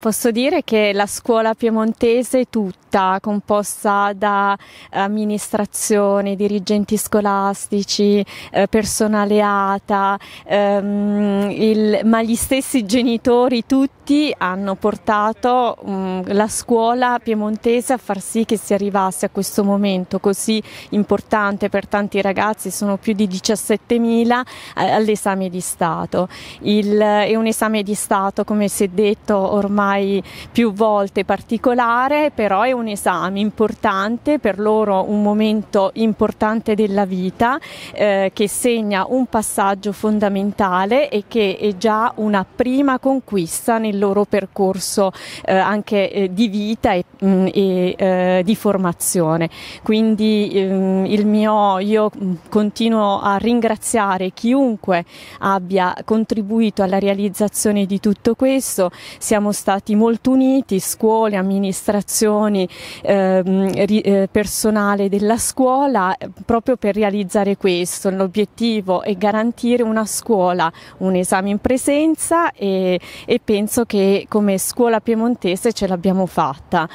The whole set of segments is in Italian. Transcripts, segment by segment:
Posso dire che la scuola piemontese tutta, composta da amministrazione, dirigenti scolastici, eh, personale ATA, ehm, il, ma gli stessi genitori tutti hanno portato mh, mm, la scuola piemontese a far sì che si arrivasse a questo momento così importante per tanti ragazzi, sono più di 17.000 eh, all'esame di Stato. Il, è un esame di Stato, come si è detto ormai, ormai più volte particolare, però è un esame importante, per loro un momento importante della vita eh, che segna un passaggio fondamentale e che è già una prima conquista nel loro percorso eh, anche eh, di vita e, mh, mm, e eh, di formazione. Quindi ehm, il mio, io mm, continuo a ringraziare chiunque abbia contribuito alla realizzazione di tutto questo. Siamo stati stati molto uniti, scuole, amministrazioni, ehm, eh, personale della scuola, proprio per realizzare questo. L'obiettivo è garantire una scuola, un esame in presenza e, e penso che come scuola piemontese ce l'abbiamo fatta.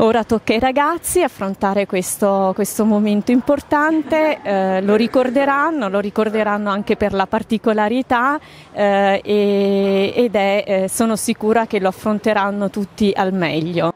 Ora tocca ai ragazzi affrontare questo, questo momento importante, eh, lo ricorderanno, lo ricorderanno anche per la particolarità eh, e, ed è, eh, sono sicura che lo affronteranno tutti al meglio.